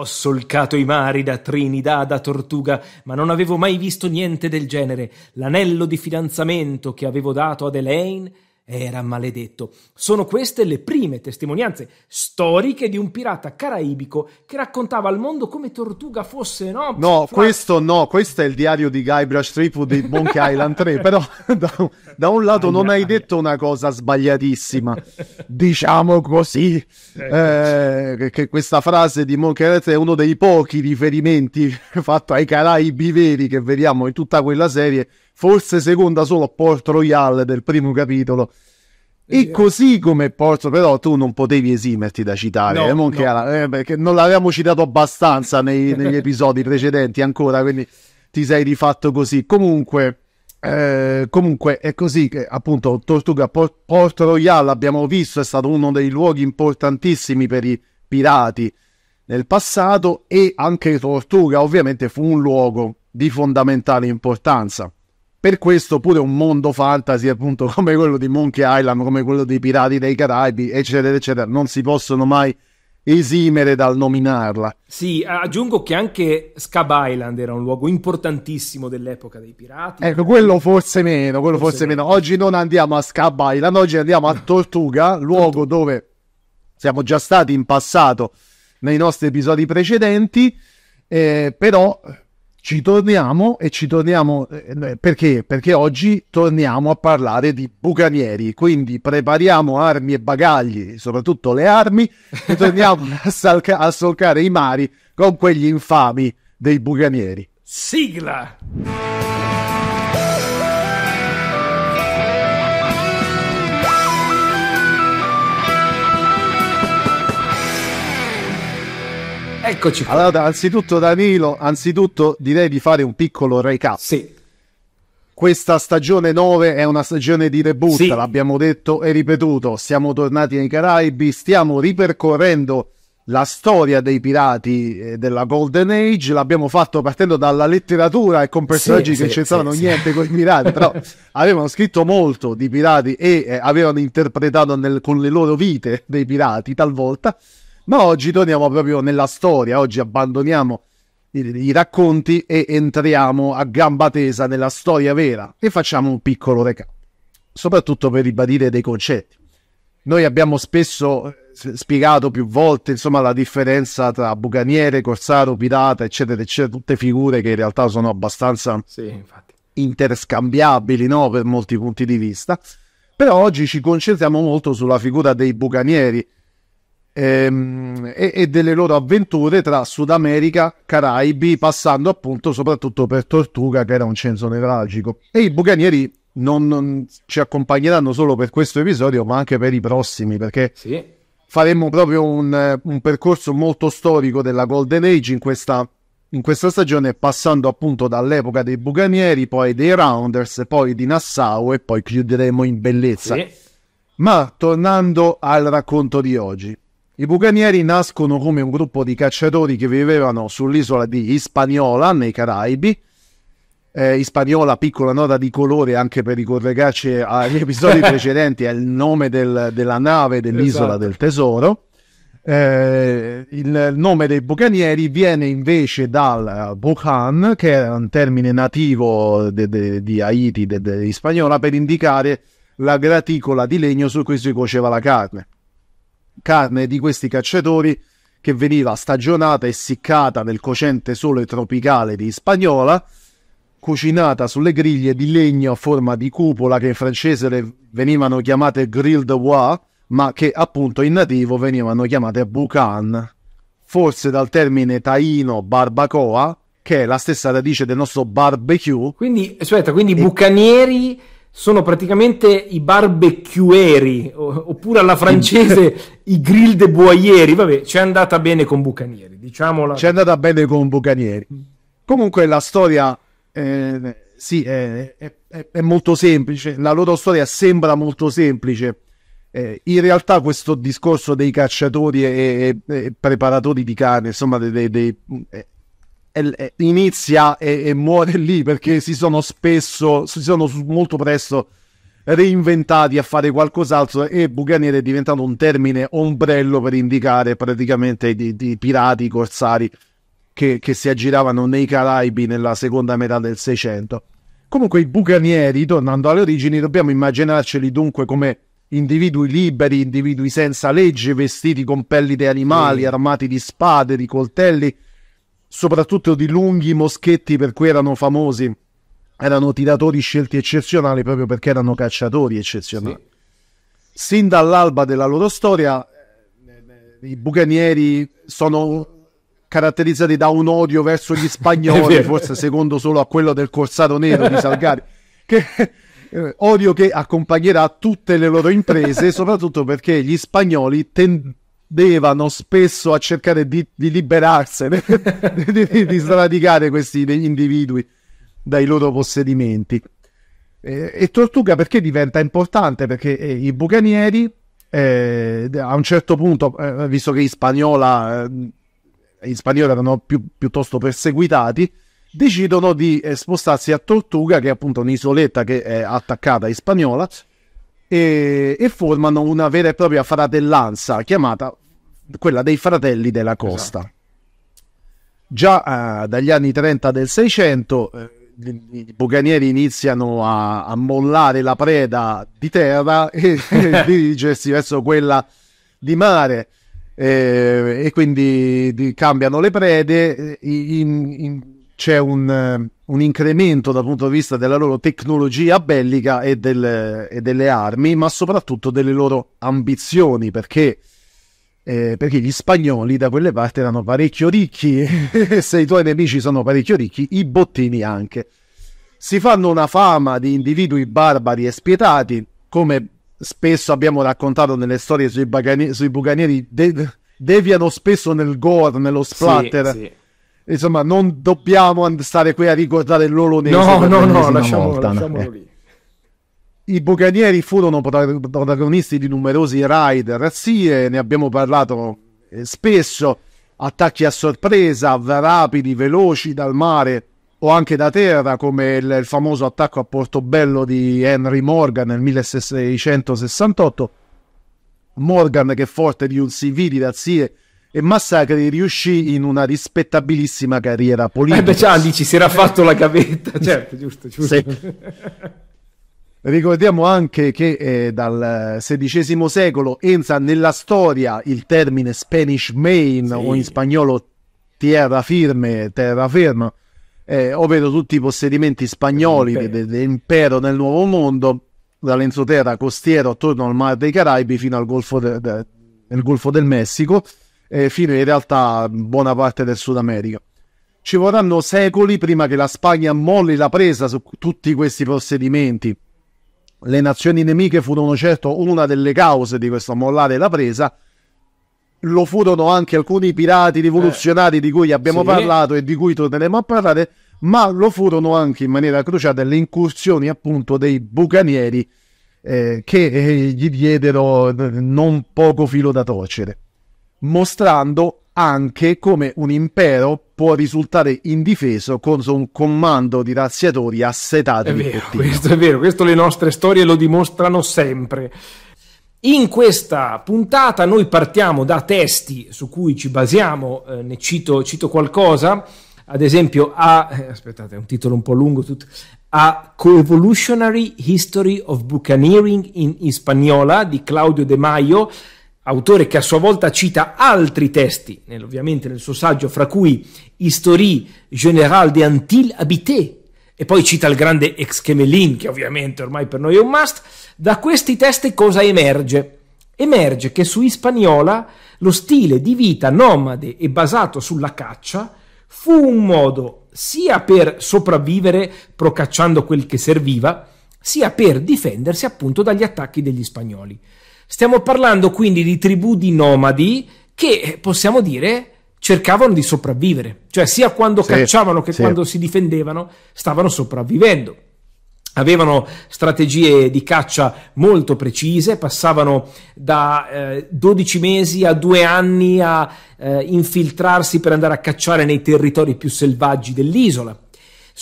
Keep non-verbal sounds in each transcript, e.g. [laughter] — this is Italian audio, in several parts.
Ho solcato i mari da Trinidad a Tortuga, ma non avevo mai visto niente del genere. L'anello di fidanzamento che avevo dato ad Elaine era maledetto. Sono queste le prime testimonianze storiche di un pirata caraibico che raccontava al mondo come Tortuga fosse no. No, fra... questo no, questo è il diario di Guybrush Threepwood di Monkey [laughs] Island 3, però da, da un lato non hai detto una cosa sbagliatissima, diciamo così, eh, che questa frase di Monkey Island 3 è uno dei pochi riferimenti [laughs] fatto ai Caraibi veri che vediamo in tutta quella serie forse seconda solo a Port Royale del primo capitolo. E eh, così come Porto, però tu non potevi esimerti da citare, no, eh, no. Era, eh, perché non l'avevamo citato abbastanza nei, negli [laughs] episodi precedenti ancora, quindi ti sei rifatto così. Comunque, eh, comunque è così che appunto Tortuga Port, Port Royale abbiamo visto è stato uno dei luoghi importantissimi per i pirati nel passato e anche Tortuga ovviamente fu un luogo di fondamentale importanza. Per questo pure un mondo fantasy, appunto, [laughs] come quello di Monkey Island, come quello dei Pirati dei Caraibi, eccetera, eccetera, non si possono mai esimere dal nominarla. Sì, aggiungo che anche Scab Island era un luogo importantissimo dell'epoca dei pirati. Ecco, quello forse meno, quello forse, forse meno. meno. Oggi non andiamo a Scab Island, oggi andiamo a Tortuga, [laughs] luogo dove siamo già stati in passato nei nostri episodi precedenti, eh, però ci torniamo e ci torniamo eh, eh, perché? Perché oggi torniamo a parlare di bucanieri, quindi prepariamo armi e bagagli, soprattutto le armi, e torniamo [laughs] a, salca- a solcare i mari con quegli infami dei bucanieri. Sigla! Eccoci qua. Allora, anzitutto Danilo, anzitutto direi di fare un piccolo recap. Sì. Questa stagione 9 è una stagione di reboot, sì. l'abbiamo detto e ripetuto. Siamo tornati nei Caraibi, stiamo ripercorrendo la storia dei pirati eh, della Golden Age, l'abbiamo fatto partendo dalla letteratura e con personaggi sì, che non c'entravano sì, niente con i pirati, però [laughs] avevano scritto molto di pirati e eh, avevano interpretato nel, con le loro vite dei pirati talvolta. Ma oggi torniamo proprio nella storia, oggi abbandoniamo i, i racconti e entriamo a gamba tesa nella storia vera e facciamo un piccolo recap, soprattutto per ribadire dei concetti. Noi abbiamo spesso eh, spiegato più volte insomma, la differenza tra bucaniere, corsaro, pirata, eccetera, eccetera, tutte figure che in realtà sono abbastanza sì, interscambiabili no? per molti punti di vista. Però oggi ci concentriamo molto sulla figura dei bucanieri, Ehm, e, e, delle loro avventure tra Sud America, Caraibi, passando appunto soprattutto per Tortuga, che era un censo nevralgico. E i bucanieri non, non ci accompagneranno solo per questo episodio, ma anche per i prossimi, perché sì. faremo proprio un, un, percorso molto storico della Golden Age in questa, in questa stagione, passando appunto dall'epoca dei bucanieri, poi dei Rounders, poi di Nassau e poi chiuderemo in bellezza. Sì. Ma tornando al racconto di oggi, i Bucanieri nascono come un gruppo di cacciatori che vivevano sull'isola di Hispaniola, nei Caraibi. Eh, Hispaniola, piccola nota di colore anche per ricollegarci agli [laughs] episodi precedenti, è il nome del, della nave dell'isola esatto. del tesoro. Eh, il nome dei bucanieri viene invece dal Bucan, che è un termine nativo de, de, di Haiti, de, di Spagnola, per indicare la graticola di legno su cui si cuoceva la carne carne di questi cacciatori che veniva stagionata e essiccata nel cocente sole tropicale di Spagnola, cucinata sulle griglie di legno a forma di cupola che in francese le venivano chiamate grille de bois, ma che appunto in nativo venivano chiamate bucan, forse dal termine taino barbacoa, che è la stessa radice del nostro barbecue. Quindi, aspetta, quindi e... bucanieri sono praticamente i barbecueri, oppure alla francese i grill de boieri. Vabbè, c'è andata bene con Bucanieri, diciamola. C'è andata bene con Bucanieri. Mm. Comunque la storia, eh, sì, è, è, è, molto semplice. La loro storia sembra molto semplice. Eh, in realtà questo discorso dei cacciatori e, e, e preparatori di carne, insomma, dei, dei, dei, eh, inizia e, e, muore lì perché si sono spesso, si sono molto presto reinventati a fare qualcos'altro e Bucaniere è diventato un termine ombrello per indicare praticamente i pirati, i corsari che, che, si aggiravano nei Caraibi nella seconda metà del Seicento. Comunque i bucanieri, tornando alle origini, dobbiamo immaginarceli dunque come individui liberi, individui senza legge, vestiti con pelli di animali, armati di spade, di coltelli, soprattutto di lunghi moschetti per cui erano famosi, erano tiratori scelti eccezionali proprio perché erano cacciatori eccezionali. Sì. Sin dall'alba della loro storia, eh, i bucanieri sono caratterizzati da un odio verso gli [laughs] spagnoli, forse secondo solo a quello del Corsaro Nero di Salgari, [laughs] che, eh, odio che accompagnerà tutte le loro imprese, soprattutto perché gli spagnoli ten- andevano spesso a cercare di, di liberarsene, [laughs] di, di, sradicare questi individui dai loro possedimenti. E, e Tortuga perché diventa importante? Perché eh, i bucanieri eh, a un certo punto, eh, visto che in Spagnola, eh, in Spagnola erano più, piuttosto perseguitati, decidono di eh, spostarsi a Tortuga, che è appunto un'isoletta che è attaccata in Spagnola, e, e formano una vera e propria fratellanza chiamata quella dei fratelli della costa. Esatto. Già eh, dagli anni 30 del 600 eh, i bucanieri iniziano a, a, mollare la preda di terra e, [laughs] e dirigersi verso quella di mare. Eh, e quindi di, cambiano le prede. Eh, in, in, c'è un, eh, un incremento dal punto di vista della loro tecnologia bellica e, del, e delle armi, ma soprattutto delle loro ambizioni, perché, eh, perché gli spagnoli da quelle parti erano parecchio ricchi, [laughs] se i tuoi nemici sono parecchio ricchi, i bottini anche. Si fanno una fama di individui barbari e spietati, come spesso abbiamo raccontato nelle storie sui, bagani- sui bucanieri, de- deviano spesso nel gore, nello splatter. Sì, sì insomma, non dobbiamo stare qui a ricordare loro l'olonese. No, no, no, lasciamolo, lasciamolo eh. lì. I bucanieri furono protagonisti di numerosi raid razzie, ne abbiamo parlato eh, spesso, attacchi a sorpresa, rapidi, veloci dal mare o anche da terra, come il, il famoso attacco a Portobello di Henry Morgan nel 1668. Morgan, che è forte di un CV di razzie e Massacri riuscì in una rispettabilissima carriera politica. Eh beh, già dici, si era fatto la gavetta, [laughs] certo, giusto, giusto. Sì. Ricordiamo anche che eh, dal XVI secolo entra nella storia il termine Spanish Main sì. o in spagnolo tierra firme, terra ferma, eh, ovvero tutti i possedimenti spagnoli dell'impero nel Nuovo Mondo, dall'enzoterra costiero attorno al Mar dei Caraibi fino al Golfo, de, de, Golfo del Messico eh, fino in realtà a buona parte del Sud America. Ci vorranno secoli prima che la Spagna molli la presa su tutti questi possedimenti. Le nazioni nemiche furono certo una delle cause di questo mollare la presa, lo furono anche alcuni pirati rivoluzionari eh, di cui abbiamo sì. parlato e di cui torneremo a parlare, ma lo furono anche in maniera cruciale le incursioni appunto dei bucanieri eh, che eh, gli diedero non poco filo da torcere mostrando anche come un impero può risultare indifeso contro un comando di razziatori assetati. È vero, questo è vero, questo le nostre storie lo dimostrano sempre. In questa puntata noi partiamo da testi su cui ci basiamo, eh, ne cito, cito, qualcosa, ad esempio a, eh, aspettate, è un titolo un po' lungo, tutto, a Coevolutionary History of Buccaneering in, Hispaniola di Claudio De Maio, autore che a sua volta cita altri testi, ovviamente nel suo saggio, fra cui Historie générale des Antilles habitées, e poi cita il grande ex Chemelin, che ovviamente ormai per noi è un must, da questi testi cosa emerge? Emerge che su Hispaniola lo stile di vita nomade e basato sulla caccia fu un modo sia per sopravvivere procacciando quel che serviva, sia per difendersi appunto dagli attacchi degli spagnoli. Stiamo parlando quindi di tribù di nomadi che possiamo dire cercavano di sopravvivere, cioè sia quando sì, cacciavano che sì. quando si difendevano stavano sopravvivendo. Avevano strategie di caccia molto precise, passavano da eh, 12 mesi a 2 anni a eh, infiltrarsi per andare a cacciare nei territori più selvaggi dell'isola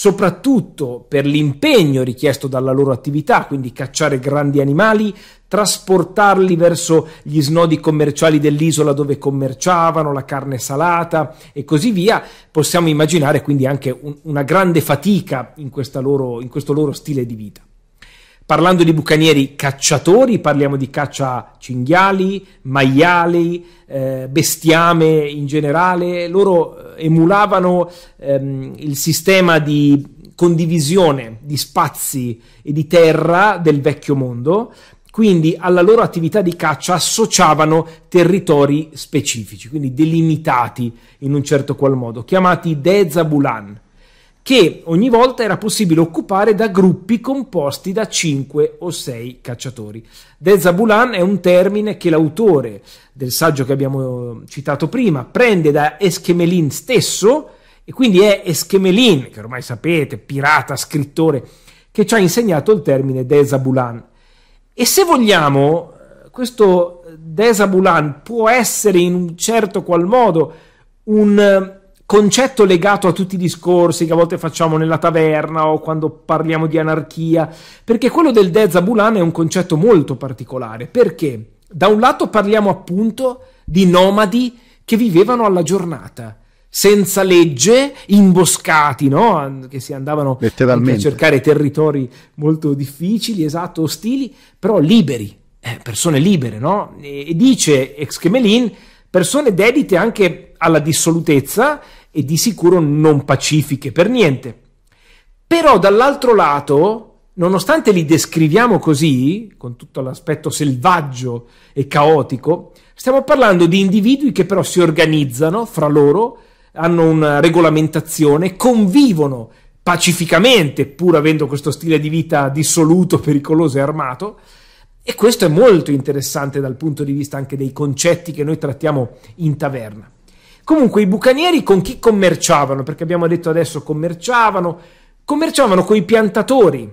soprattutto per l'impegno richiesto dalla loro attività, quindi cacciare grandi animali, trasportarli verso gli snodi commerciali dell'isola dove commerciavano la carne salata e così via, possiamo immaginare quindi anche un, una grande fatica in, loro, in questo loro stile di vita. Parlando di bucanieri cacciatori, parliamo di caccia cinghiali, maiali, eh, bestiame in generale. Loro eh, emulavano ehm, il sistema di condivisione di spazi e di terra del vecchio mondo, quindi alla loro attività di caccia associavano territori specifici, quindi delimitati in un certo qual modo, chiamati Dezabulan che ogni volta era possibile occupare da gruppi composti da 5 o 6 cacciatori. De Zabulan è un termine che l'autore del saggio che abbiamo eh, citato prima prende da Eschemelin stesso e quindi è Eschemelin, che ormai sapete, pirata, scrittore, che ci ha insegnato il termine De Zabulan. E se vogliamo, eh, questo De Zabulan può essere in un certo qual modo un eh, concetto legato a tutti i discorsi che a volte facciamo nella taverna o quando parliamo di anarchia, perché quello del De Zabulan è un concetto molto particolare, perché da un lato parliamo appunto di nomadi che vivevano alla giornata, senza legge, imboscati, no? che si andavano a cercare territori molto difficili, esatto, ostili, però liberi, eh, persone libere, no? E, dice ex Kemelin, persone dedite anche alla dissolutezza e di sicuro non pacifiche per niente. Però dall'altro lato, nonostante li descriviamo così, con tutto l'aspetto selvaggio e caotico, stiamo parlando di individui che però si organizzano fra loro, hanno una regolamentazione, convivono pacificamente, pur avendo questo stile di vita dissoluto, [laughs] pericoloso e armato. E questo è molto interessante dal punto di vista anche dei concetti che noi trattiamo in taverna. Comunque i bucanieri con chi commerciavano? Perché abbiamo detto adesso commerciavano, commerciavano con i piantatori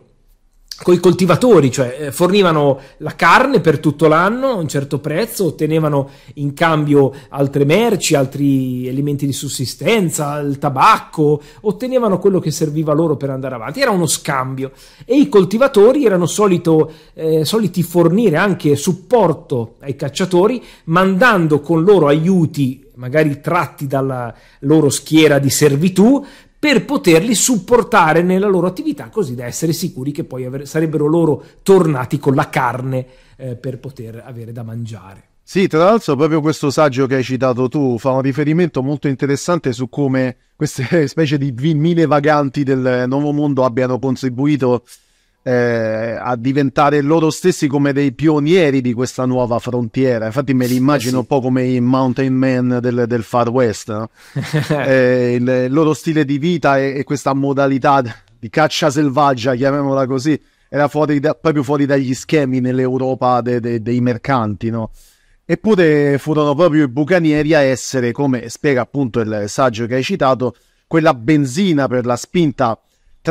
con i coltivatori, cioè eh, fornivano la carne per tutto l'anno a un certo prezzo, ottenevano in cambio altre merci, altri alimenti di sussistenza, il tabacco, ottenevano quello che serviva loro per andare avanti, era uno scambio e i coltivatori erano solito, eh, soliti fornire anche supporto ai cacciatori mandando con loro aiuti magari tratti dalla loro schiera di servitù, per poterli supportare nella loro attività, così da essere sicuri che poi aver, sarebbero loro tornati con la carne eh, per poter avere da mangiare. Sì, tra l'altro proprio questo saggio che hai citato tu fa un riferimento molto interessante su come queste [laughs] specie di mille vaganti del eh, nuovo mondo abbiano contribuito eh, a diventare loro stessi come dei pionieri di questa nuova frontiera. Infatti, me li eh immagino eh sì. un po' come i mountain men del, del Far West. No? [laughs] eh, il, il, loro stile di vita e, e, questa modalità di caccia selvaggia, chiamiamola così, era fuori da, proprio fuori dagli schemi nell'Europa de, de, dei mercanti. No? Eppure furono proprio i bucanieri a essere, come spiega appunto il saggio che hai citato, quella benzina per la spinta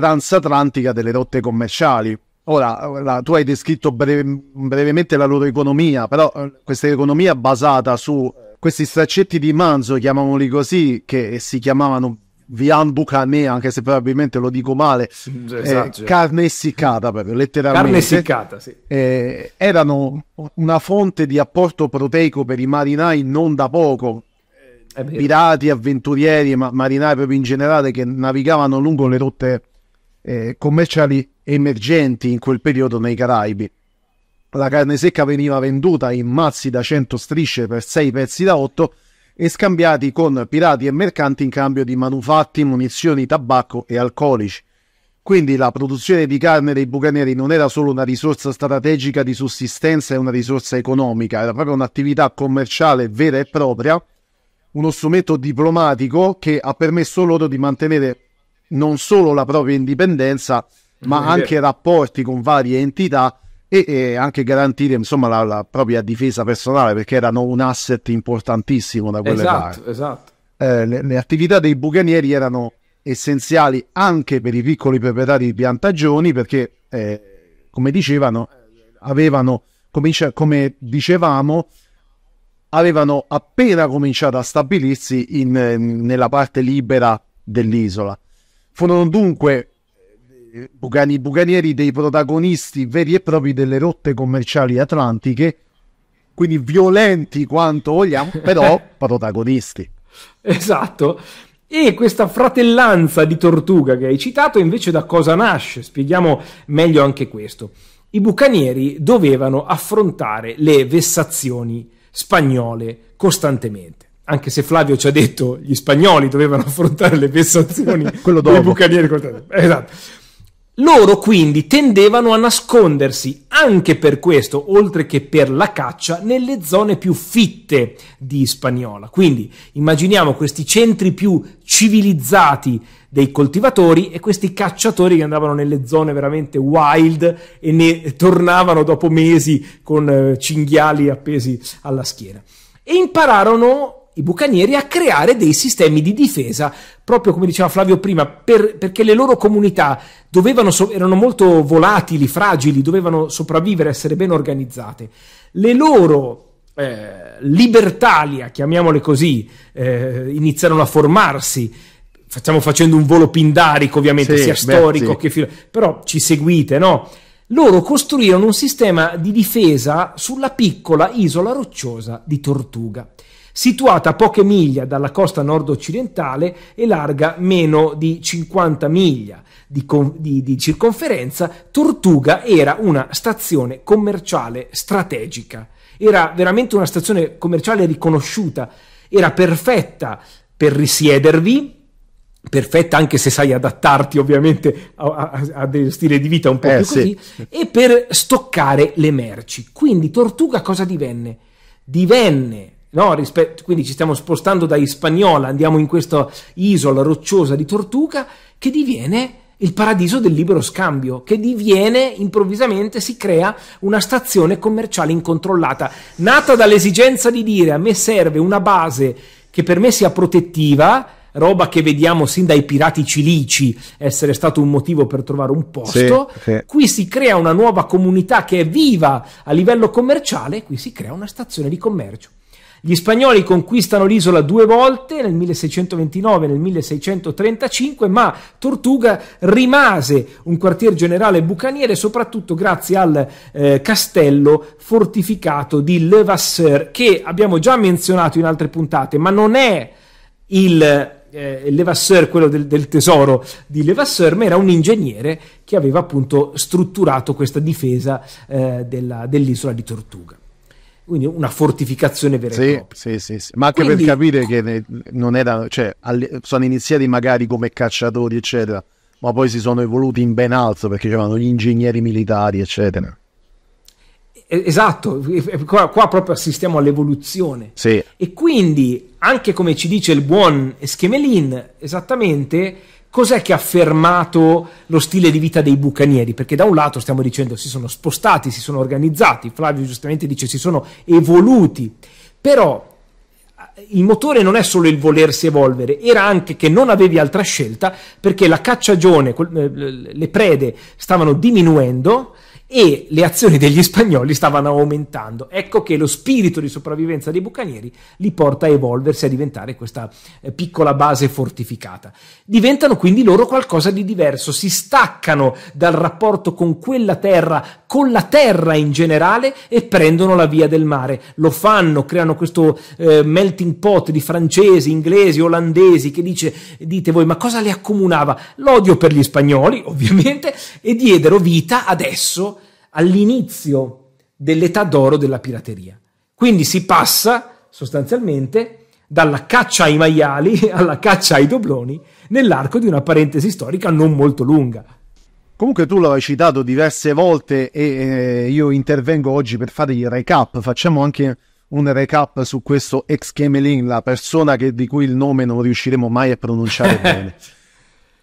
transatlantica delle rotte commerciali. Ora, ora tu hai descritto breve, brevemente la loro economia, però eh, questa economia basata su eh, questi straccetti di manzo, chiamiamoli così, che si chiamavano Vian Bucane, anche se probabilmente lo dico male, eh, esatto. eh, carne essiccata proprio, letteralmente. Carne essiccata, sì. Eh, erano una fonte di apporto proteico per i marinai non da poco. Pirati, avventurieri, ma marinai proprio in generale che navigavano lungo le rotte eh, commerciali emergenti in quel periodo nei Caraibi. La carne secca veniva venduta in mazzi da 100 strisce per 6 pezzi da 8 e scambiati con pirati e mercanti in cambio di manufatti, munizioni, tabacco e alcolici. Quindi la produzione di carne dei bucanieri non era solo una risorsa strategica di sussistenza e una risorsa economica, era proprio un'attività commerciale vera e propria, uno strumento diplomatico che ha permesso loro di mantenere non solo la propria indipendenza, ma mm-hmm. anche rapporti con varie entità e, e anche garantire insomma, la, la, propria difesa personale, perché erano un asset importantissimo da quelle esatto, parti. Esatto. Eh, le, le attività dei bucanieri erano essenziali anche per i piccoli proprietari di piantagioni perché, eh, come dicevano, avevano, come, come dicevamo, avevano appena cominciato a stabilirsi in, nella parte libera dell'isola. Furono dunque eh, i bucanieri dei protagonisti veri e propri delle rotte commerciali atlantiche, quindi violenti quanto vogliamo, però [laughs] protagonisti. Esatto. E questa fratellanza di tortuga che hai citato invece da cosa nasce? Spieghiamo meglio anche questo. I bucanieri dovevano affrontare le vessazioni spagnole costantemente anche se Flavio ci ha detto gli spagnoli dovevano [laughs] affrontare le vessazioni [laughs] dei bucanieri contro esatto. Loro quindi tendevano a nascondersi anche per questo, oltre che per la caccia, nelle zone più fitte di Spagnola. Quindi immaginiamo questi centri più civilizzati dei coltivatori e questi cacciatori che andavano nelle zone veramente wild e ne tornavano dopo mesi con eh, cinghiali appesi alla schiena. E impararono i bucanieri a creare dei sistemi di difesa, proprio come diceva Flavio prima, per, perché le loro comunità so, erano molto volatili, fragili, dovevano sopravvivere, essere ben organizzate. Le loro eh, libertalia, chiamiamole così, eh, iniziarono a formarsi. Facciamo facendo un volo pindarico, ovviamente, sì, sia storico beh, sì. che filo- però ci seguite, no? Loro costruirono un sistema di difesa sulla piccola isola rocciosa di Tortuga situata a poche miglia dalla costa nord-occidentale e larga meno di 50 miglia di, di, di circonferenza, Tortuga era una stazione commerciale strategica. Era veramente una stazione commerciale riconosciuta, era perfetta per risiedervi, perfetta anche se sai adattarti ovviamente a, a, a del stile di vita un po' eh, più così, sì. e per stoccare le merci. Quindi Tortuga cosa divenne? Divenne no? Rispetto, quindi ci stiamo spostando da Hispaniola, andiamo in questa isola rocciosa di Tortuga che diviene il paradiso del libero scambio, che diviene improvvisamente, si crea una stazione commerciale incontrollata, nata dall'esigenza di dire a me serve una base che per me sia protettiva, roba che vediamo sin dai pirati cilici essere stato un motivo per trovare un posto. Sì, sì. Qui si crea una nuova comunità che è viva a livello commerciale, qui si crea una stazione di commercio. Gli spagnoli conquistano l'isola due volte, nel 1629 e nel 1635, ma Tortuga rimase un quartier generale bucaniere soprattutto grazie al eh, castello fortificato di Levasseur, che abbiamo già menzionato in altre puntate, ma non è il eh, Levasseur, quello del, del, tesoro di Levasseur, ma era un ingegnere che aveva appunto strutturato questa difesa eh, della, dell'isola di Tortuga quindi una fortificazione vera sì, e propria. Sì, sì, sì. ma anche quindi, per capire che ne, non erano, cioè, alle, sono iniziati magari come cacciatori, eccetera, ma poi si sono evoluti in ben altro perché c'erano gli ingegneri militari, eccetera. Esatto, qua, qua proprio assistiamo all'evoluzione. Sì. E quindi, anche come ci dice il buon Schemelin, esattamente cos'è che ha fermato lo stile di vita dei bucanieri? Perché da un lato stiamo dicendo si sono spostati, si sono organizzati, Flavio giustamente dice si sono evoluti, però eh, il motore non è solo il volersi evolvere, era anche che non avevi altra scelta perché la cacciagione, eh, le prede stavano diminuendo, e le azioni degli spagnoli stavano aumentando. Ecco che lo spirito di sopravvivenza dei bucanieri li porta a evolversi, a diventare questa eh, piccola base fortificata. Diventano quindi loro qualcosa di diverso, si staccano dal rapporto con quella terra, con la terra in generale e prendono la via del mare. Lo fanno, creano questo eh, melting pot di francesi, inglesi, olandesi che dice, dite voi, ma cosa li accomunava? L'odio per gli spagnoli, ovviamente, e diedero vita adesso all'inizio dell'età d'oro della pirateria. Quindi si passa sostanzialmente dalla caccia ai maiali [laughs] alla caccia ai dobloni nell'arco di una parentesi storica non molto lunga. Comunque tu l'hai citato diverse volte e eh, io intervengo oggi per fare il recap, facciamo anche un recap su questo ex Kemelin, la persona che, di cui il nome non riusciremo mai a pronunciare [laughs] bene.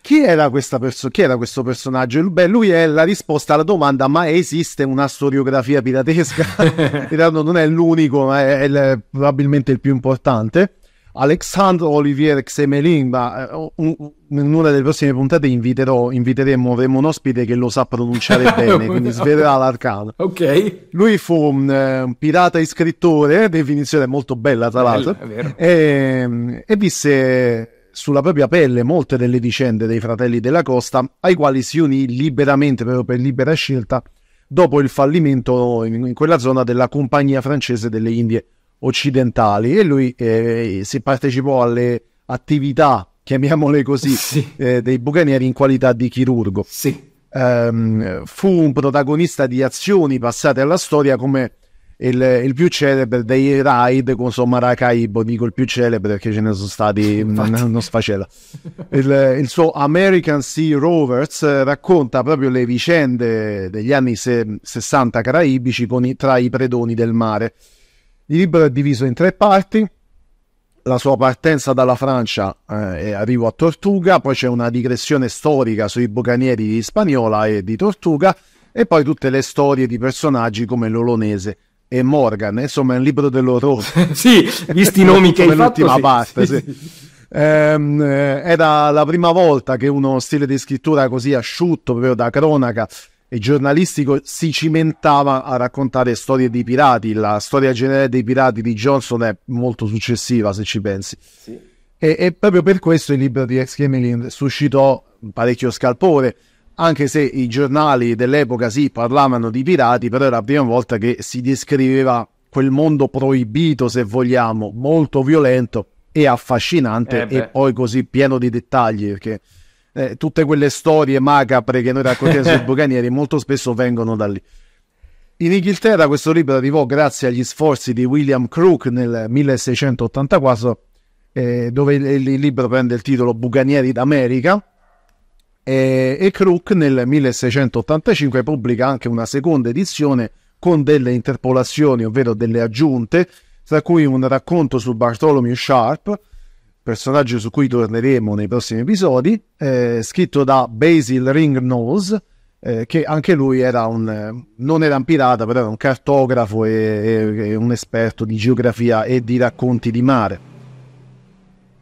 Chi era, perso- chi era, questo personaggio? Beh, lui è la risposta alla domanda: ma esiste una storiografia piratesca? [laughs] non è l'unico, ma è, il, probabilmente il più importante. Alexandre Olivier Xemelin, ma eh, in una delle prossime puntate inviterò, inviteremo, avremo un ospite che lo sa pronunciare [laughs] bene, quindi svelerà l'arcano. Ok. Lui fu un, eh, un pirata e scrittore, definizione molto bella tra l'altro, e, e disse sulla propria pelle molte delle vicende dei fratelli della Costa, ai quali si unì liberamente, proprio per libera scelta, dopo il fallimento in, in quella zona della Compagnia francese delle Indie occidentali e lui eh, si partecipò alle attività, chiamiamole così, [laughs] sì. eh, dei bucanieri in qualità di chirurgo. Sì. Um, fu un protagonista di azioni passate alla storia come il, il, più celebre dei raid con Maracaibo, dico il più celebre perché ce ne sono stati, [laughs] n- non sfacela. Il, il, suo American Sea Rovers racconta proprio le vicende degli anni se- 60 caraibici i, tra i predoni del mare. Il libro è diviso in tre parti. La sua partenza dalla Francia eh, e arrivo a Tortuga, poi c'è una digressione storica sui bucanieri di Spagnola e di Tortuga, e poi tutte le storie di personaggi come l'Olonese e Morgan, eh, insomma è un libro dell'orrore. [laughs] sì, visti i nomi [laughs] che hai fatto. Sì. Parte, sì. sì. Ehm, eh, era la prima volta che uno stile di scrittura così asciutto, proprio da cronaca e giornalistico, si cimentava a raccontare storie di pirati. La storia generale dei pirati di Johnson è molto successiva, se ci pensi. Sì. E, e, proprio per questo il libro di Ex Gremlin suscitò parecchio scalpore anche se i giornali dell'epoca sì parlavano di pirati, però era la prima volta che si descriveva quel mondo proibito, se vogliamo, molto violento e affascinante eh e poi così pieno di dettagli, perché eh, tutte quelle storie macabre che noi raccontiamo sui [laughs] bucanieri molto spesso vengono da lì. In Inghilterra questo libro arrivò grazie agli sforzi di William Crook nel 1684, eh, dove il, il libro prende il titolo Buganieri d'America, e, e Crook nel 1685 pubblica anche una seconda edizione con delle interpolazioni, ovvero delle aggiunte, tra cui un racconto su Bartholomew Sharp, personaggio su cui torneremo nei prossimi episodi, eh, scritto da Basil Ringnose, eh, che anche lui era un, eh, non era un pirata, però era un cartografo e, e, e un esperto di geografia e di racconti di mare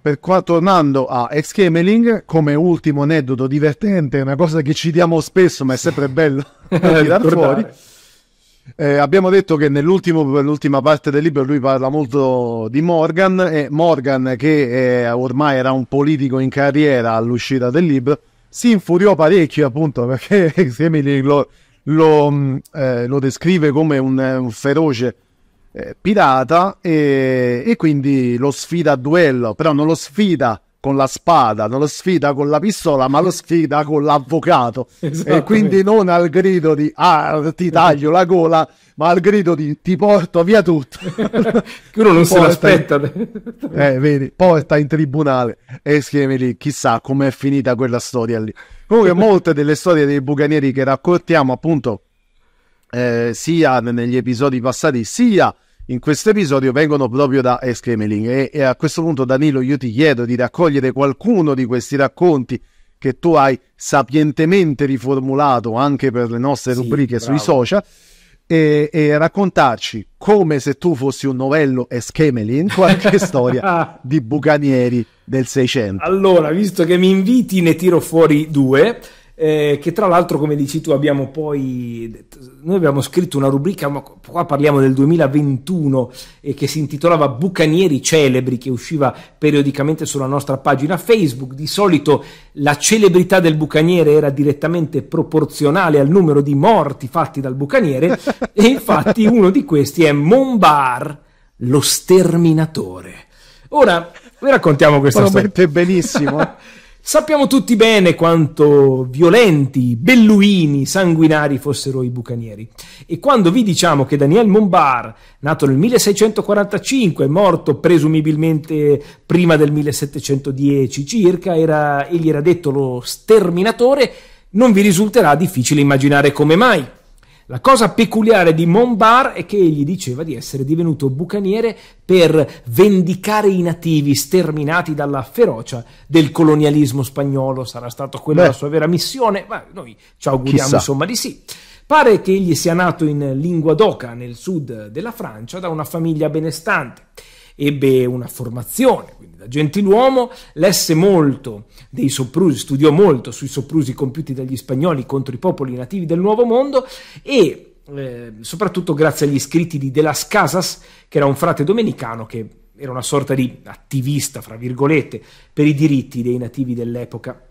per qua, tornando a Exchemeling, come ultimo aneddoto divertente, una cosa che ci diamo spesso, ma è sempre bello tirar [laughs] [laughs] fuori. Eh, abbiamo detto che nell'ultima parte del libro lui parla molto di Morgan e Morgan che è, ormai era un politico in carriera all'uscita del libro si infuriò parecchio appunto [laughs] perché Exchemeling lo, lo, mm, eh, lo, descrive come un, un feroce eh, pirata e, e quindi lo sfida a duello, però non lo sfida con la spada, non lo sfida con la pistola, ma lo sfida con l'avvocato. [laughs] E quindi non al grido di ah, ti taglio la gola, ma al grido di ti porto via tutto. che [laughs] uno non porta se l'aspetta. [laughs] eh, vedi, porta in tribunale e schemi lì, chissà com'è finita quella storia lì. Comunque molte delle storie dei bucanieri che raccontiamo appunto eh, sia negli episodi passati sia in questo episodio vengono proprio da Escremeling e, e, a questo punto Danilo io ti chiedo di raccogliere qualcuno di questi racconti che tu hai sapientemente riformulato anche per le nostre sì, rubriche bravo. sui social e, e, raccontarci come se tu fossi un novello Esquemelin qualche [laughs] storia di bucanieri del 600 allora visto che mi inviti ne tiro fuori due eh, che tra l'altro, come dici tu, abbiamo poi noi abbiamo scritto una rubrica, ma qua parliamo del 2021, eh, che si intitolava Bucanieri celebri, che usciva periodicamente sulla nostra pagina Facebook. Di solito la celebrità del bucaniere era direttamente proporzionale al numero di morti fatti dal bucaniere, [laughs] e infatti uno di questi è Mombar, lo sterminatore. Ora vi raccontiamo questa Promette storia. Promette benissimo. [laughs] Sappiamo tutti bene quanto violenti, belluini, sanguinari fossero i bucanieri. E quando vi diciamo che Daniel Mombar, nato nel 1645 e morto presumibilmente prima del 1710 circa, era, egli era detto lo sterminatore, non vi risulterà difficile immaginare come mai. La cosa peculiare di Monbar è che egli diceva di essere divenuto bucaniere per vendicare i nativi sterminati dalla ferocia del colonialismo spagnolo. Sarà stata quella Beh. la sua vera missione? Ma noi ci auguriamo Chissà. insomma di sì. Pare che egli sia nato in Linguadoca, nel sud della Francia, da una famiglia benestante ebbe una formazione, quindi da gentiluomo, lesse molto dei soprusi, studiò molto sui soprusi compiuti dagli spagnoli contro i popoli nativi del Nuovo Mondo e eh, soprattutto grazie agli scritti di De las Casas, che era un frate domenicano che era una sorta di attivista, fra virgolette, per i diritti dei nativi dell'epoca.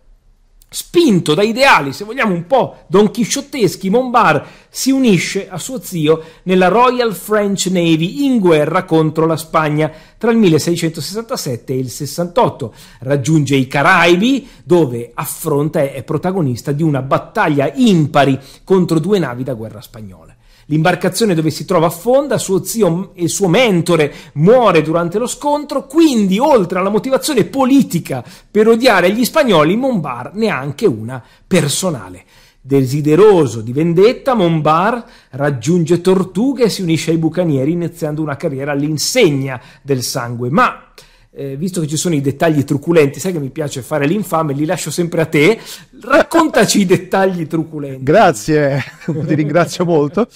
Spinto da ideali, se vogliamo un po' don donchisciotteschi, Montbar si unisce a suo zio nella Royal French Navy in guerra contro la Spagna tra il 1667 e il 68. Raggiunge i Caraibi dove affronta e è protagonista di una battaglia impari contro due navi da guerra spagnole. L'imbarcazione dove si trova affonda, suo zio e suo mentore muore durante lo scontro, quindi oltre alla motivazione politica per odiare gli spagnoli, Monbar ne ha anche una personale. Desideroso di vendetta, Monbar raggiunge Tortuga e si unisce ai bucanieri iniziando una carriera all'insegna del sangue. Ma eh, visto che ci sono i dettagli truculenti, sai che mi piace fare l'infame, li lascio sempre a te. Raccontaci i dettagli truculenti. Grazie, ti ringrazio molto.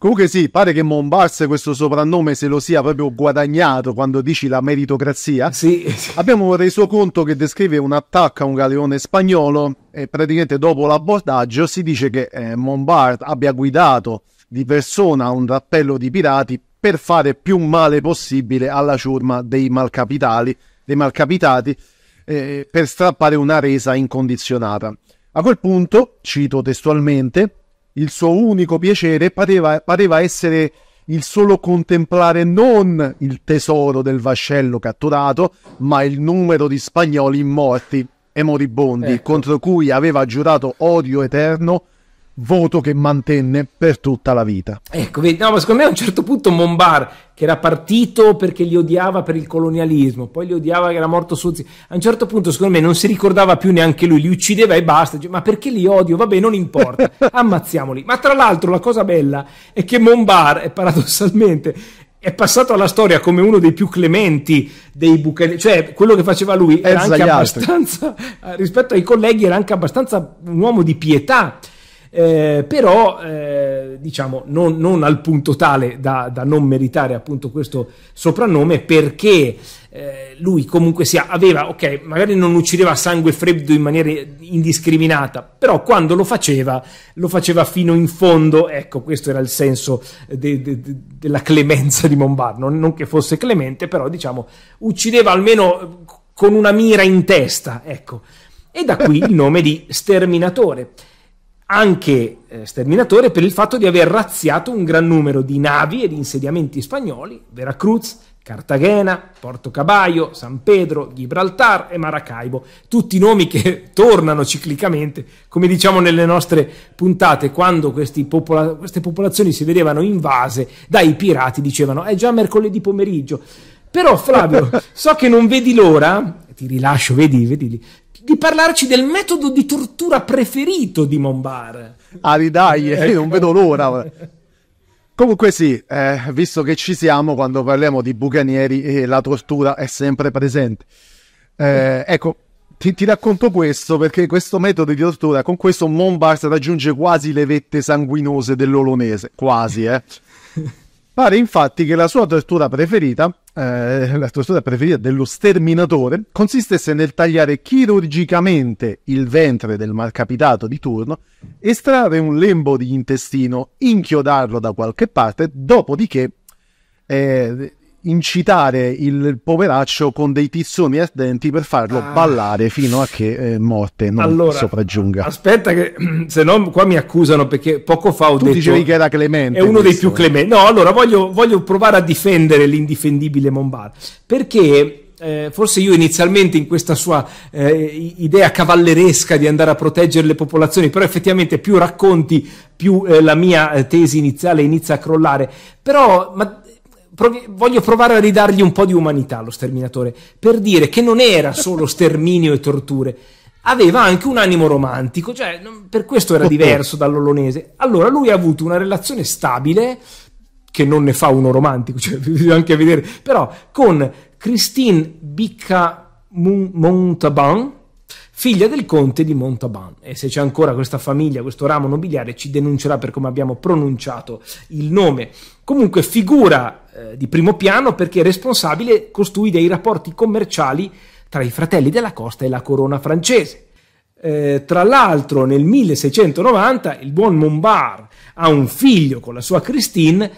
Comunque sì, pare che Mombars questo soprannome se lo sia proprio guadagnato quando dici la meritocrazia. Sì, Abbiamo reso conto che descrive un attacco a un galeone spagnolo e praticamente dopo l'abordaggio si dice che eh, Mombard abbia guidato di persona un rappello di pirati per fare più male possibile alla ciurma dei malcapitali, dei malcapitati eh, per strappare una resa incondizionata. A quel punto, cito testualmente, il suo unico piacere pareva, pareva essere il solo contemplare non il tesoro del vascello catturato, ma il numero di spagnoli morti e moribondi, ecco. contro cui aveva giurato odio eterno voto che mantenne per tutta la vita. Ecco, no, ma secondo me a un certo punto Mombar, che era partito perché li odiava per il colonialismo, poi li odiava che era morto Sozzi, a un certo punto secondo me non si ricordava più neanche lui, li uccideva e basta, ma perché li odio? Vabbè, non importa, [laughs] ammazziamoli. Ma tra l'altro la cosa bella è che Mombar, è paradossalmente, è passato alla storia come uno dei più clementi dei bucanieri, cioè quello che faceva lui era anche abbastanza, [laughs] rispetto ai colleghi, era anche abbastanza un uomo di pietà eh, però eh, diciamo non, non, al punto tale da, da, non meritare appunto questo soprannome perché eh, lui comunque sia, aveva, ok, magari non uccideva sangue freddo in maniera indiscriminata, però quando lo faceva, lo faceva fino in fondo, ecco, questo era il senso de, de, de, della clemenza di Montbar, non, non che fosse clemente, però diciamo uccideva almeno con una mira in testa, ecco. E da qui il nome di Sterminatore anche eh, sterminatore per il fatto di aver razziato un gran numero di navi e di insediamenti spagnoli, Veracruz, Cartagena, Porto Caballo, San Pedro, Gibraltar e Maracaibo, tutti nomi che [laughs] tornano ciclicamente, come diciamo nelle nostre puntate, quando popola queste popolazioni si vedevano invase dai pirati, dicevano è già mercoledì pomeriggio. Però Flavio, [laughs] so che non vedi l'ora, ti rilascio, vedi, vedi, di parlarci del metodo di tortura preferito di Mombar. Ah, ridai, ecco. Eh, non vedo l'ora. Comunque sì, eh, visto che ci siamo, quando parliamo di bucanieri eh, la tortura è sempre presente. Eh, ecco, ti, ti, racconto questo perché questo metodo di tortura, con questo Mombars raggiunge quasi le vette sanguinose dell'olonese, quasi, eh. [laughs] Pare infatti che la sua tortura preferita, eh, la tortura preferita dello sterminatore, consistesse nel tagliare chirurgicamente il ventre del malcapitato di turno, estrarre un lembo di intestino, inchiodarlo da qualche parte, dopodiché eh, incitare il poveraccio con dei tizzoni ardenti per farlo ah. ballare fino a che eh, morte non allora, sopraggiunga. Aspetta che [clears throat] se no qua mi accusano perché poco fa ho tu detto dicevi che era Clemente. È uno questo. dei più clementi. No, allora voglio, voglio, provare a difendere l'indifendibile Mombar perché eh, forse io inizialmente in questa sua eh, idea cavalleresca di andare a proteggere le popolazioni, però effettivamente più racconti, più eh, la mia eh, tesi iniziale inizia a crollare. Però ma, provi- voglio provare a ridargli un po' di umanità allo sterminatore, per dire che non era solo sterminio e torture, aveva anche un animo romantico, cioè per questo era diverso dall'olonese. Allora lui ha avuto una relazione stabile, che non ne fa uno romantico, [laughs] cioè bisogna anche vedere, però con Christine Bicca Montaban, figlia del conte di Montauban. E se c'è ancora questa famiglia, questo ramo nobiliare, ci denuncerà per come abbiamo pronunciato il nome. Comunque figura eh, di primo piano perché è responsabile costui dei rapporti commerciali tra i fratelli della costa e la corona francese. Eh, tra l'altro nel 1690 il buon Montbar ha un figlio con la sua Christine,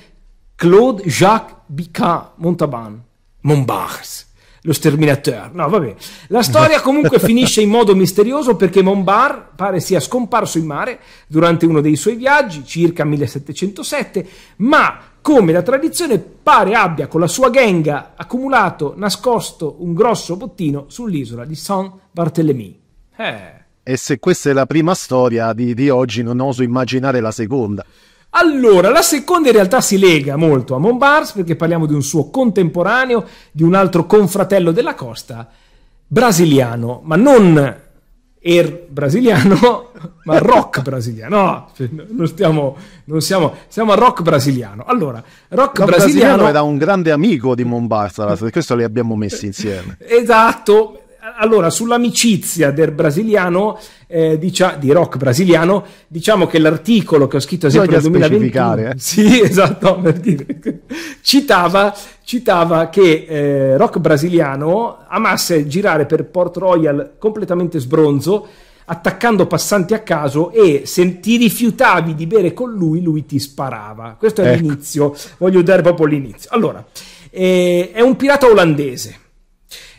Claude Jacques Bicard Montauban. Montbars lo Sterminateur. No, vabbè. La [laughs] storia comunque finisce in modo misterioso perché Mombar pare sia scomparso in mare durante uno dei suoi viaggi, circa 1707, ma come la tradizione pare abbia con la sua genga accumulato nascosto un grosso bottino sull'isola di Saint Barthélemy. Eh. E se questa è la prima storia di, di oggi, non oso immaginare la seconda. Allora, la seconda in realtà si lega molto a Monbars perché parliamo di un suo contemporaneo, di un altro confratello della costa, brasiliano, ma non er brasiliano, [laughs] ma rock brasiliano. Cioè, no, non stiamo, non siamo, siamo a rock brasiliano. Allora, rock brasiliano, brasiliano era un grande amico di Mombasa, per questo li abbiamo messi insieme. Esatto, allora, sull'amicizia del brasiliano, eh, dicia, di rock brasiliano, diciamo che l'articolo che ho scritto sempre nel 2021... Eh. Sì, [laughs] esatto, per dire, citava, citava che eh, rock brasiliano amasse girare per Port Royal completamente sbronzo, attaccando passanti a caso e se ti rifiutavi di bere con lui, lui ti sparava. Questo è ecco. l'inizio, voglio dare proprio l'inizio. Allora, eh, è un pirata olandese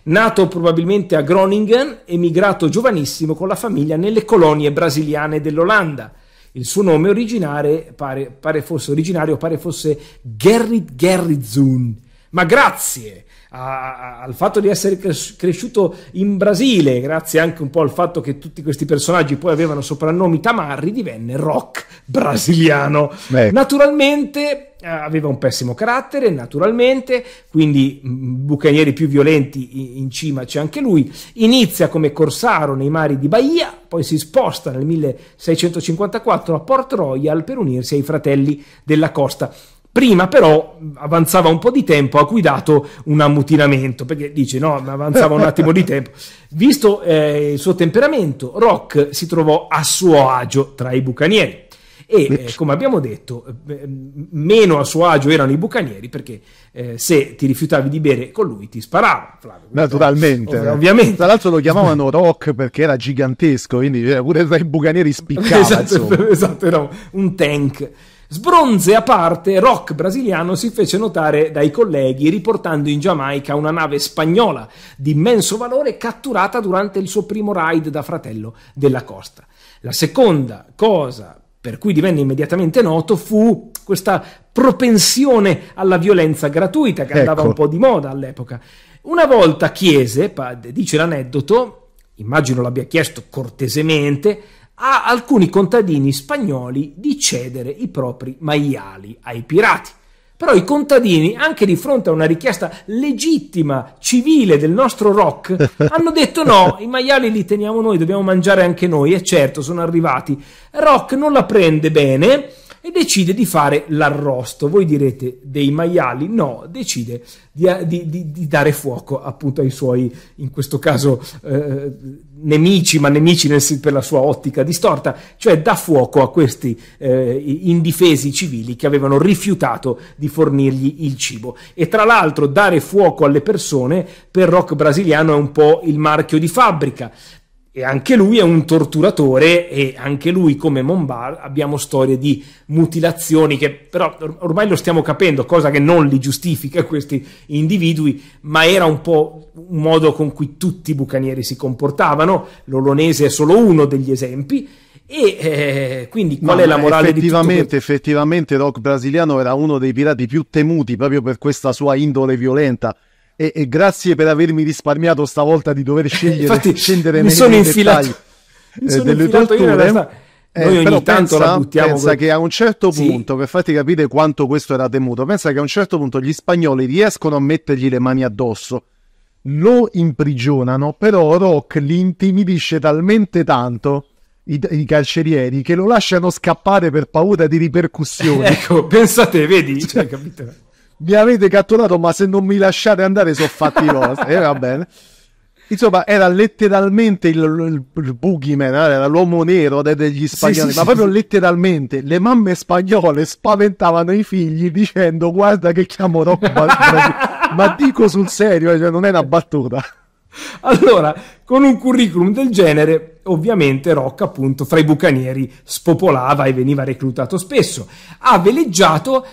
Nato probabilmente a Groningen, emigrato giovanissimo con la famiglia nelle colonie brasiliane dell'Olanda. Il suo nome originale pare, pare fosse originario, pare fosse Gerrit Gerritzun. Ma grazie! a, a, al fatto di essere cres- cresciuto in Brasile, grazie anche un po' al fatto che tutti questi personaggi poi avevano soprannomi tamarri, divenne rock brasiliano. Beh. Naturalmente eh, aveva un pessimo carattere, naturalmente, quindi mm, bucanieri più violenti in, cima c'è anche lui. Inizia come corsaro nei mari di Bahia, poi si sposta nel 1654 a Port Royal per unirsi ai fratelli della costa. Prima però avanzava un po' di tempo a cui dato un ammutinamento, perché dice no, avanzava un attimo di tempo. [laughs] Visto eh, il suo temperamento, Rock si trovò a suo agio tra i bucanieri. E eh, ecco. come abbiamo detto, eh, meno a suo agio erano i bucanieri perché eh, se ti rifiutavi di bere con lui ti sparava. Flavio. Naturalmente, Ov- ovviamente. Tra l'altro lo chiamavano [laughs] Rock perché era gigantesco, quindi eh, pure tra i bucanieri spiccava. esatto, [laughs] esatto, era un tank. Sbronze a parte, rock brasiliano si fece notare dai colleghi riportando in Giamaica una nave spagnola di immenso valore catturata durante il suo primo raid da fratello della costa. La seconda cosa per cui divenne immediatamente noto fu questa propensione alla violenza gratuita che ecco. andava un ecco. po' di moda all'epoca. Una volta chiese, dice l'aneddoto, immagino l'abbia chiesto cortesemente, a alcuni contadini spagnoli di cedere i propri maiali ai pirati. Però i contadini, anche di fronte a una richiesta legittima, civile del nostro rock, [laughs] hanno detto no, i maiali li teniamo noi, dobbiamo mangiare anche noi, e certo sono arrivati. Rock non la prende bene, e decide di fare l'arrosto. Voi direte dei maiali? No, decide di, eh, di, di, di dare fuoco appunto ai suoi, in questo caso, eh, nemici, ma nemici nel, per la sua ottica distorta, cioè dà fuoco a questi eh, indifesi civili che avevano rifiutato di fornirgli il cibo. E tra l'altro dare fuoco alle persone per rock brasiliano è un po' il marchio di fabbrica, e anche lui è un torturatore e anche lui come Mombar abbiamo storie di mutilazioni che però ormai lo stiamo capendo, cosa che non li giustifica [laughs] questi individui, ma era un po' un modo con cui tutti i bucanieri si comportavano, l'olonese è solo uno degli esempi e eh, quindi qual no, è la morale effettivamente, Effettivamente Rock Brasiliano era uno dei pirati più temuti proprio per questa sua indole violenta e, e, grazie per avermi risparmiato stavolta di dover [laughs] scegliere Infatti, scendere mi nei, sono infilato, dettagli, eh, mi sono eh, delle torture. Eh, Noi ogni tanto pensa, la buttiamo. Pensa per... che a un certo punto, sì. per farti capire quanto questo era temuto, pensa che a un certo punto gli spagnoli riescono a mettergli le mani addosso, lo imprigionano, però Rock li intimidisce talmente tanto i, i, carcerieri che lo lasciano scappare per paura di ripercussioni. ecco, pensate, vedi? [laughs] Cioè, capito? mi avete catturato, ma se non mi lasciate andare sono fatti [laughs] vostri. E eh, va bene. Insomma, era letteralmente il, il, il boogeyman, eh, era l'uomo nero degli spagnoli, sì, sì, ma proprio sì. letteralmente le mamme spagnole spaventavano i figli dicendo guarda che chiamo Rock ma, [laughs] ma dico sul serio, eh, cioè, non è una battuta. Allora, con un curriculum del genere, ovviamente Rock, appunto, fra i bucanieri spopolava e veniva reclutato spesso. Ha veleggiato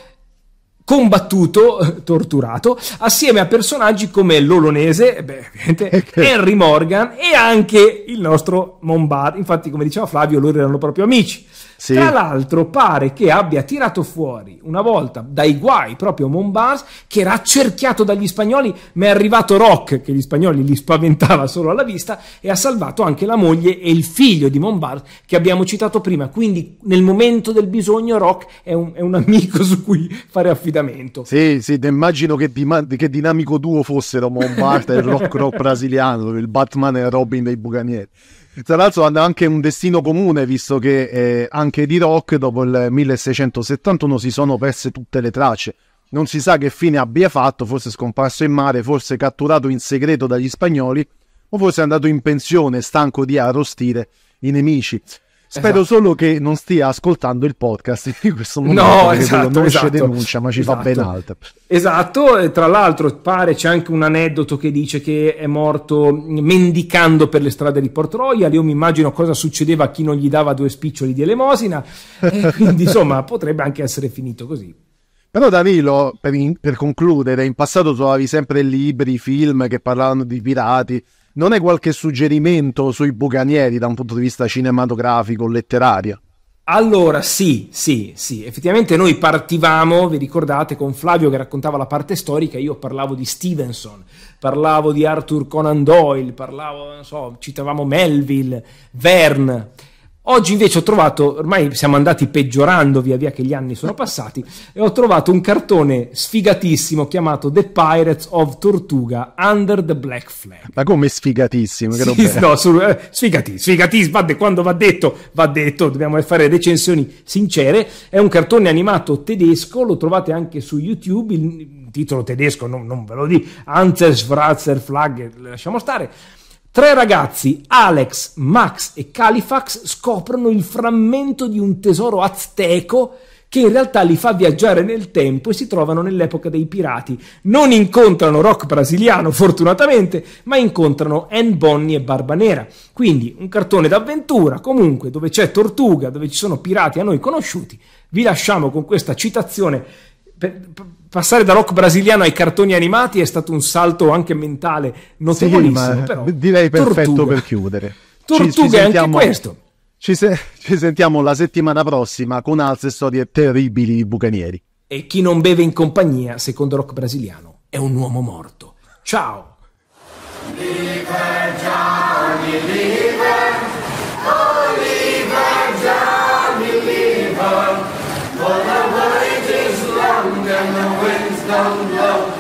combattuto, [laughs] torturato, assieme a personaggi come l'olonese, eh beh, [laughs] Henry Morgan e anche il nostro Mombard. Infatti, come diceva Flavio, loro erano proprio amici. Sì. Tra l'altro, pare che abbia tirato fuori una volta dai guai proprio Mombars, che era accerchiato dagli spagnoli, ma è arrivato Rock, che gli spagnoli li spaventava solo alla vista, e ha salvato anche la moglie e il figlio di Mombars, che abbiamo citato prima. Quindi, nel momento del bisogno, Rock è un, è un amico su cui fare affidamento affidamento. Sì, sì, immagino che, dima- che dinamico duo fossero Mombart e il rock rock brasiliano, il Batman e Robin dei Bucanieri. Tra l'altro hanno anche un destino comune, visto che eh, anche di rock dopo il 1671 si sono perse tutte le tracce. Non si sa che fine abbia fatto, forse scomparso in mare, forse catturato in segreto dagli spagnoli, o forse è andato in pensione, stanco di arrostire i nemici. Spero esatto. solo che non stia ascoltando il podcast in questo momento. No, esatto, non esatto. ci denuncia, ma ci esatto. fa ben esatto. altro. Esatto, e tra l'altro pare c'è anche un aneddoto che dice che è morto mendicando per le strade di Port Royal. Io mi immagino cosa succedeva a chi non gli dava due spiccioli di elemosina. E [laughs] quindi insomma potrebbe anche essere finito così. Però Danilo, per, in, per concludere, in passato trovavi sempre libri, film che parlavano di pirati non è qualche suggerimento sui bucanieri da un punto di vista cinematografico, letterario? Allora, sì, sì, sì, effettivamente noi partivamo, vi ricordate, con Flavio che raccontava la parte storica, io parlavo di Stevenson, parlavo di Arthur Conan Doyle, parlavo, non so, citavamo Melville, Verne. Oggi invece ho trovato, ormai siamo andati peggiorando via via che gli anni sono passati, e ho trovato un cartone sfigatissimo chiamato The Pirates of Tortuga Under the Black Flag. Ma come sfigatissimo? Che sì, no, su, eh, sfigatissimo, sfigatissimo, quando va detto, va detto, dobbiamo fare recensioni sincere. È un cartone animato tedesco, lo trovate anche su YouTube, il titolo tedesco non, non ve lo dico, Anzer Flag, lasciamo stare Tre ragazzi, Alex, Max e Califax, scoprono il frammento di un tesoro azteco che in realtà li fa viaggiare nel tempo e si trovano nell'epoca dei pirati. Non incontrano rock brasiliano, fortunatamente, ma incontrano Anne Bonnie e Barba Nera. Quindi un cartone d'avventura, comunque, dove c'è tortuga, dove ci sono pirati a noi conosciuti. Vi lasciamo con questa citazione per, per passare da rock brasiliano ai cartoni animati è stato un salto anche mentale notevolissimo. Sì, però. Direi perfetto Tortuga. per chiudere. Tortuga ci, ci sentiamo, anche questo. Ci, se, ci, sentiamo la settimana prossima con altre storie terribili di bucanieri. E chi non beve in compagnia, secondo rock brasiliano, è un uomo morto. Ciao! não, não.